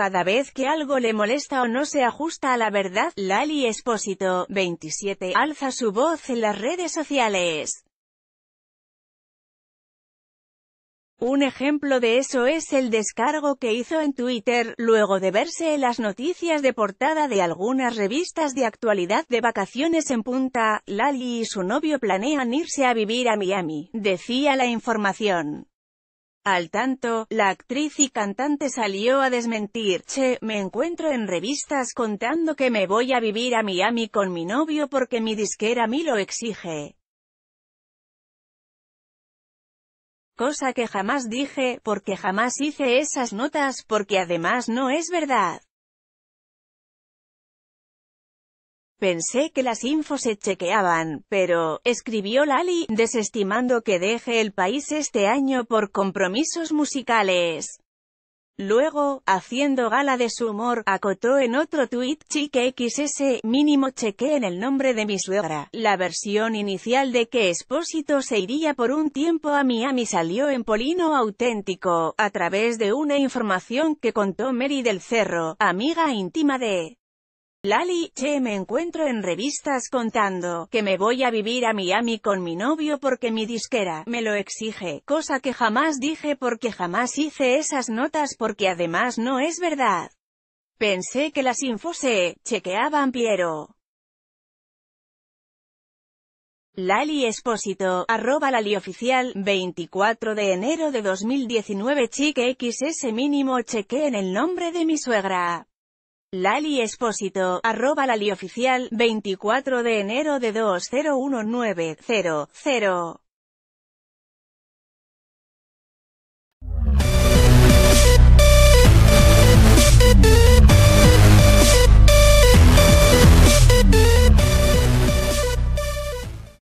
Cada vez que algo le molesta o no se ajusta a la verdad, Lali Espósito, 27, alza su voz en las redes sociales. Un ejemplo de eso es el descargo que hizo en Twitter, luego de verse en las noticias de portada de algunas revistas de actualidad de vacaciones en punta, Lali y su novio planean irse a vivir a Miami, decía la información. Al tanto, la actriz y cantante salió a desmentir, che, me encuentro en revistas contando que me voy a vivir a Miami con mi novio porque mi disquera a mí lo exige. Cosa que jamás dije, porque jamás hice esas notas, porque además no es verdad. Pensé que las infos se chequeaban, pero, escribió Lali, desestimando que deje el país este año por compromisos musicales. Luego, haciendo gala de su humor, acotó en otro tuit, chique XS, mínimo cheque en el nombre de mi suegra. La versión inicial de que Espósito se iría por un tiempo a Miami salió en Polino auténtico, a través de una información que contó Mary del Cerro, amiga íntima de Lali, che me encuentro en revistas contando, que me voy a vivir a Miami con mi novio porque mi disquera, me lo exige, cosa que jamás dije porque jamás hice esas notas porque además no es verdad. Pensé que las infosé chequeaban Piero. Lali Espósito, arroba oficial, 24 de enero de 2019 x ese mínimo cheque en el nombre de mi suegra. Lali Espósito, arroba Lali Oficial, 24 de enero de 2019, 00.